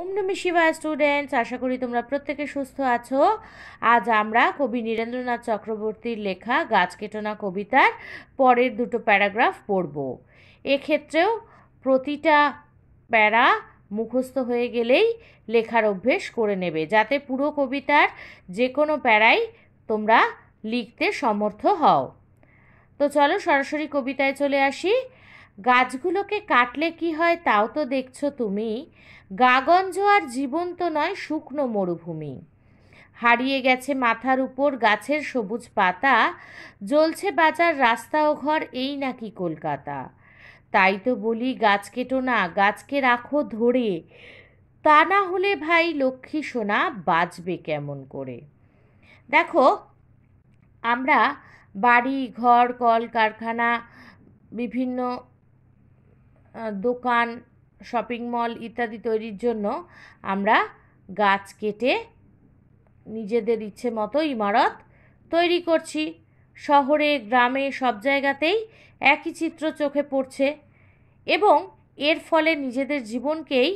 ওম নমি শিবা স্টুডেন্টস আশা করি তোমরা প্রত্যেকে সুস্থ আছো আজ আমরা কবি নীরেন্দ্রনাথ চক্রবর্তীর লেখা গাছ কেটনা কবিতার পরের দুটো প্যারাগ্রাফ পড়ব এক্ষেত্রেও প্রতিটা প্যারা মুখস্থ হয়ে গেলেই লেখার অভ্যেস করে নেবে যাতে পুরো কবিতার যে কোনো প্যারাই তোমরা লিখতে সমর্থ হও তো চলো সরাসরি কবিতায় চলে আসি গাছগুলোকে কাটলে কি হয় তাও তো দেখছো তুমি গাগন জীবন জীবন্ত নয় শুকনো মরুভূমি হারিয়ে গেছে মাথার উপর গাছের সবুজ পাতা জ্বলছে বাজার রাস্তা ও ঘর এই নাকি কলকাতা তাই তো বলি গাছ কেটো না গাছকে রাখো ধরে তা না হলে ভাই লক্ষ্মী সোনা বাঁচবে কেমন করে দেখো আমরা বাড়ি ঘর কল কারখানা বিভিন্ন দোকান শপিং মল ইত্যাদি তৈরির জন্য আমরা গাছ কেটে নিজেদের ইচ্ছে মতো ইমারত তৈরি করছি শহরে গ্রামে সব জায়গাতেই একই চিত্র চোখে পড়ছে এবং এর ফলে নিজেদের জীবনকেই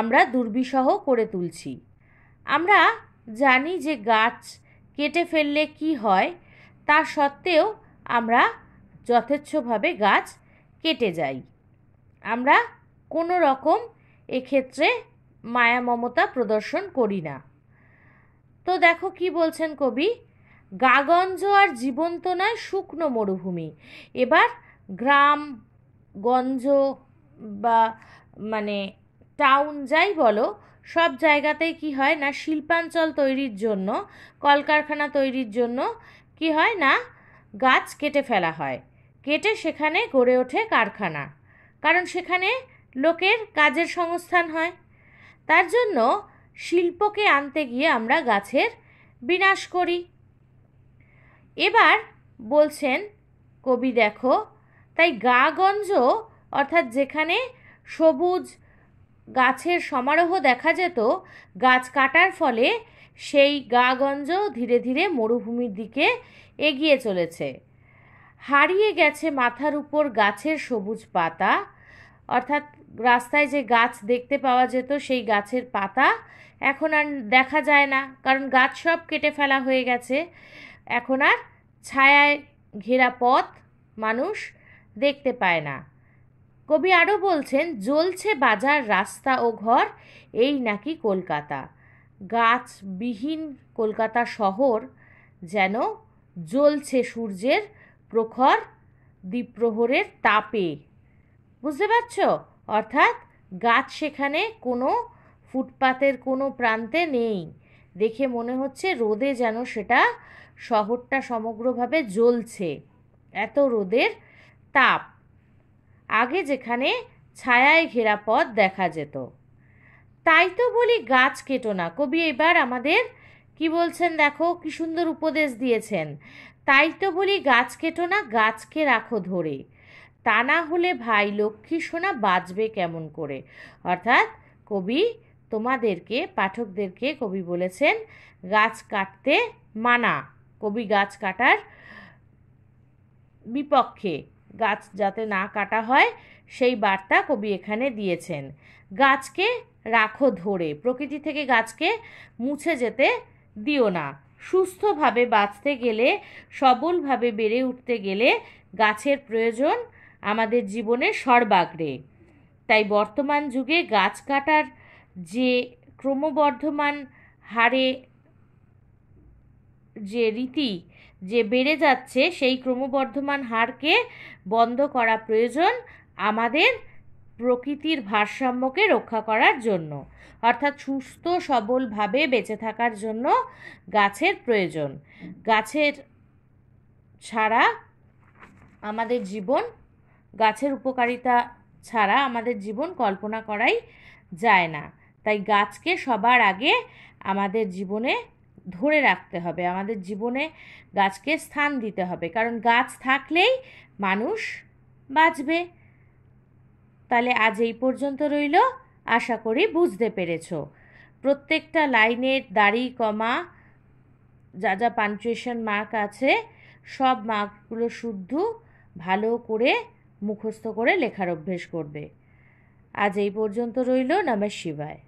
আমরা দুর্বিষহ করে তুলছি আমরা জানি যে গাছ কেটে ফেললে কি হয় তা সত্ত্বেও আমরা যথেচ্ছভাবে গাছ কেটে যাই আমরা কোনো রকম এক্ষেত্রে মায়া মমতা প্রদর্শন করি না তো দেখো কি বলছেন কবি গাগঞ্জ আর জীবন্ত নয় শুকনো মরুভূমি এবার গ্রাম গঞ্জ বা মানে টাউন যাই বলো সব জায়গাতেই কি হয় না শিল্পাঞ্চল তৈরির জন্য কলকারখানা তৈরির জন্য কি হয় না গাছ কেটে ফেলা হয় কেটে সেখানে গড়ে ওঠে কারখানা কারণ সেখানে লোকের কাজের সংস্থান হয় তার জন্য শিল্পকে আনতে গিয়ে আমরা গাছের বিনাশ করি এবার বলছেন কবি দেখো তাই গাগঞ্জ অর্থাৎ যেখানে সবুজ গাছের সমারোহ দেখা যেত গাছ কাটার ফলে সেই গাগঞ্জ ধীরে ধীরে মরুভূমির দিকে এগিয়ে চলেছে হারিয়ে গেছে মাথার উপর গাছের সবুজ পাতা অর্থাৎ রাস্তায় যে গাছ দেখতে পাওয়া যেত সেই গাছের পাতা এখন আর দেখা যায় না কারণ গাছ সব কেটে ফেলা হয়ে গেছে এখন আর ছায়ায় ঘেরা পথ মানুষ দেখতে পায় না কবি আরও বলছেন জ্বলছে বাজার রাস্তা ও ঘর এই নাকি কলকাতা গাছবিহীন কলকাতা শহর যেন জ্বলছে সূর্যের প্রখর দ্বীপ্রহরের তাপে বুঝতে পারছ অর্থাৎ গাছ সেখানে কোনো ফুটপাতের কোনো প্রান্তে নেই দেখে মনে হচ্ছে রোদে যেন সেটা শহরটা সমগ্রভাবে জ্বলছে এত রোদের তাপ আগে যেখানে ছায়ায় ঘেরা পথ দেখা যেত তাই তো বলি গাছ কেটো না কবি এবার আমাদের কি বলছেন দেখো কি সুন্দর উপদেশ দিয়েছেন তাই তো বলি গাছ কেটো না গাছকে রাখো ধরে তা না হলে ভাই লক্ষ্মী সোনা বাঁচবে কেমন করে অর্থাৎ কবি তোমাদেরকে পাঠকদেরকে কবি বলেছেন গাছ কাটতে মানা কবি গাছ কাটার বিপক্ষে গাছ যাতে না কাটা হয় সেই বার্তা কবি এখানে দিয়েছেন গাছকে রাখো ধরে প্রকৃতি থেকে গাছকে মুছে যেতে দিও না সুস্থভাবে বাঁচতে গেলে সবলভাবে বেড়ে উঠতে গেলে গাছের প্রয়োজন আমাদের জীবনে সর্বাগ্রে তাই বর্তমান যুগে গাছ কাটার যে ক্রমবর্ধমান হারে যে রীতি যে বেড়ে যাচ্ছে সেই ক্রমবর্ধমান হারকে বন্ধ করা প্রয়োজন আমাদের প্রকৃতির ভারসাম্যকে রক্ষা করার জন্য অর্থাৎ সুস্থ সবলভাবে বেঁচে থাকার জন্য গাছের প্রয়োজন গাছের ছাড়া আমাদের জীবন গাছের উপকারিতা ছাড়া আমাদের জীবন কল্পনা করাই যায় না তাই গাছকে সবার আগে আমাদের জীবনে ধরে রাখতে হবে আমাদের জীবনে গাছকে স্থান দিতে হবে কারণ গাছ থাকলেই মানুষ বাঁচবে তাহলে আজ এই পর্যন্ত রইল আশা করি বুঝতে পেরেছ প্রত্যেকটা লাইনের দাড়ি কমা যা যা পাঞ্চুয়েশন মার্ক আছে সব মার্কগুলো শুদ্ধ ভালো করে মুখস্থ করে লেখার অভ্যেস করবে আজ এই পর্যন্ত রইল নমঃ শিবায়